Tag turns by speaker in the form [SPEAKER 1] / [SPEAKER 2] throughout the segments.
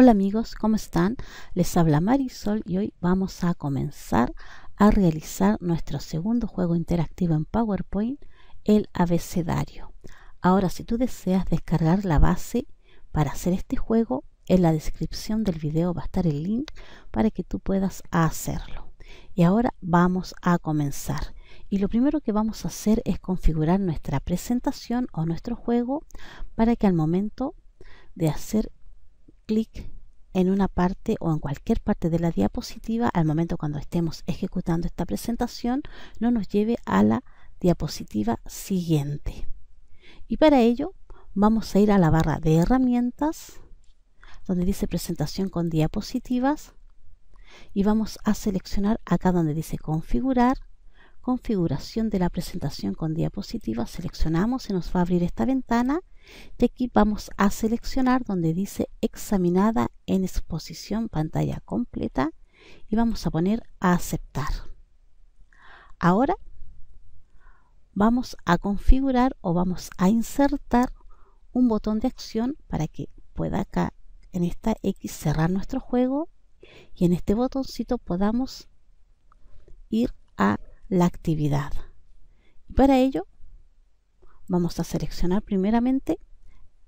[SPEAKER 1] Hola amigos, ¿cómo están? Les habla Marisol y hoy vamos a comenzar a realizar nuestro segundo juego interactivo en PowerPoint, el abecedario. Ahora, si tú deseas descargar la base para hacer este juego, en la descripción del video va a estar el link para que tú puedas hacerlo. Y ahora vamos a comenzar. Y lo primero que vamos a hacer es configurar nuestra presentación o nuestro juego para que al momento de hacer clic en una parte o en cualquier parte de la diapositiva al momento cuando estemos ejecutando esta presentación no nos lleve a la diapositiva siguiente. Y para ello vamos a ir a la barra de herramientas donde dice presentación con diapositivas y vamos a seleccionar acá donde dice configurar configuración de la presentación con diapositiva, seleccionamos, se nos va a abrir esta ventana De aquí vamos a seleccionar donde dice examinada en exposición pantalla completa y vamos a poner a aceptar. Ahora vamos a configurar o vamos a insertar un botón de acción para que pueda acá en esta X cerrar nuestro juego y en este botoncito podamos ir a la actividad. Y para ello vamos a seleccionar primeramente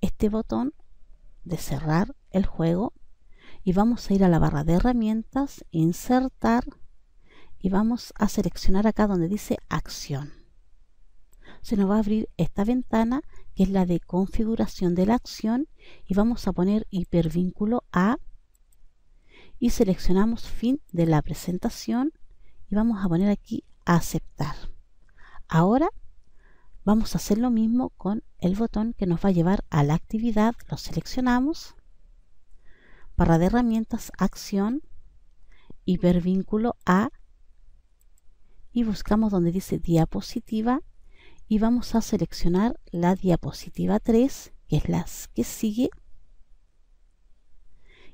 [SPEAKER 1] este botón de cerrar el juego y vamos a ir a la barra de herramientas, insertar y vamos a seleccionar acá donde dice acción. Se nos va a abrir esta ventana que es la de configuración de la acción y vamos a poner hipervínculo a y seleccionamos fin de la presentación y vamos a poner aquí aceptar. Ahora vamos a hacer lo mismo con el botón que nos va a llevar a la actividad. Lo seleccionamos, barra de herramientas, acción, hipervínculo a y buscamos donde dice diapositiva y vamos a seleccionar la diapositiva 3, que es la que sigue.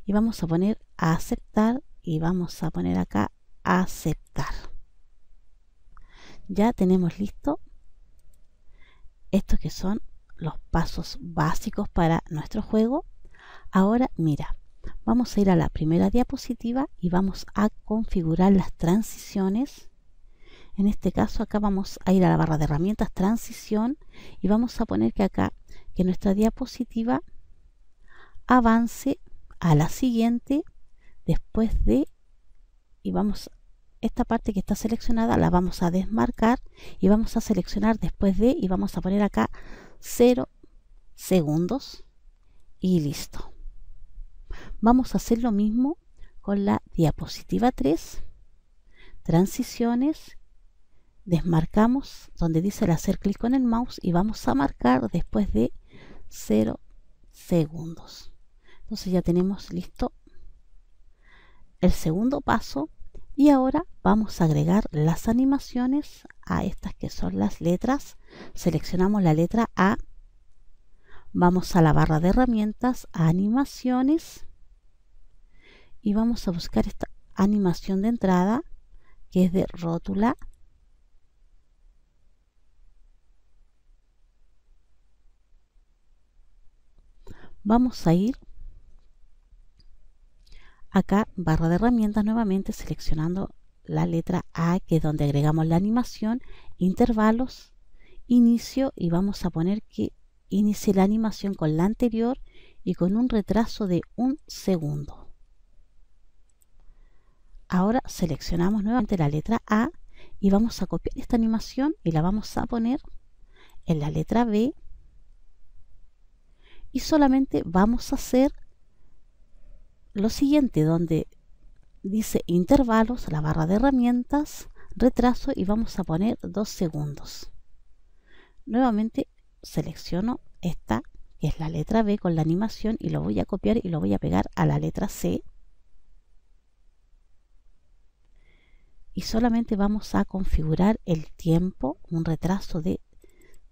[SPEAKER 1] Y vamos a poner a aceptar y vamos a poner acá aceptar ya tenemos listo estos que son los pasos básicos para nuestro juego. Ahora mira, vamos a ir a la primera diapositiva y vamos a configurar las transiciones. En este caso acá vamos a ir a la barra de herramientas transición y vamos a poner que acá que nuestra diapositiva avance a la siguiente después de y vamos esta parte que está seleccionada la vamos a desmarcar y vamos a seleccionar después de y vamos a poner acá 0 segundos y listo. Vamos a hacer lo mismo con la diapositiva 3, transiciones, desmarcamos donde dice el hacer clic con el mouse y vamos a marcar después de 0 segundos. Entonces ya tenemos listo el segundo paso y ahora vamos a agregar las animaciones a estas que son las letras. Seleccionamos la letra A. Vamos a la barra de herramientas, a animaciones. Y vamos a buscar esta animación de entrada que es de rótula. Vamos a ir acá barra de herramientas nuevamente seleccionando la letra A que es donde agregamos la animación, intervalos, inicio y vamos a poner que inicie la animación con la anterior y con un retraso de un segundo. Ahora seleccionamos nuevamente la letra A y vamos a copiar esta animación y la vamos a poner en la letra B y solamente vamos a hacer lo siguiente donde dice intervalos, la barra de herramientas, retraso y vamos a poner 2 segundos. Nuevamente selecciono esta que es la letra B con la animación y lo voy a copiar y lo voy a pegar a la letra C. Y solamente vamos a configurar el tiempo, un retraso de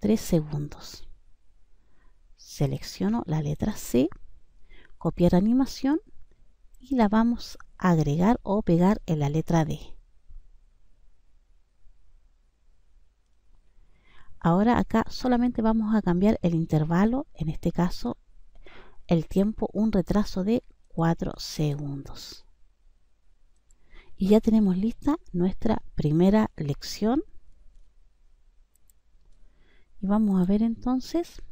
[SPEAKER 1] 3 segundos. Selecciono la letra C, copiar animación y la vamos a agregar o pegar en la letra D. Ahora acá solamente vamos a cambiar el intervalo, en este caso el tiempo, un retraso de 4 segundos. Y ya tenemos lista nuestra primera lección. Y vamos a ver entonces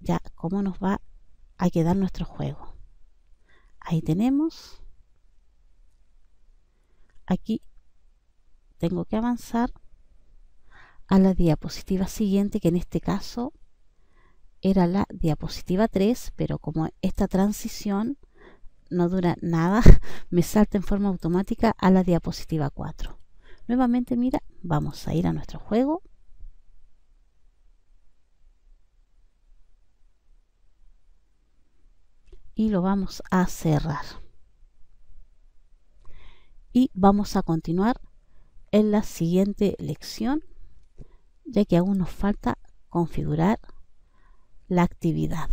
[SPEAKER 1] ya cómo nos va que quedar nuestro juego. Ahí tenemos. Aquí tengo que avanzar a la diapositiva siguiente, que en este caso era la diapositiva 3, pero como esta transición no dura nada, me salta en forma automática a la diapositiva 4. Nuevamente, mira, vamos a ir a nuestro juego y lo vamos a cerrar y vamos a continuar en la siguiente lección ya que aún nos falta configurar la actividad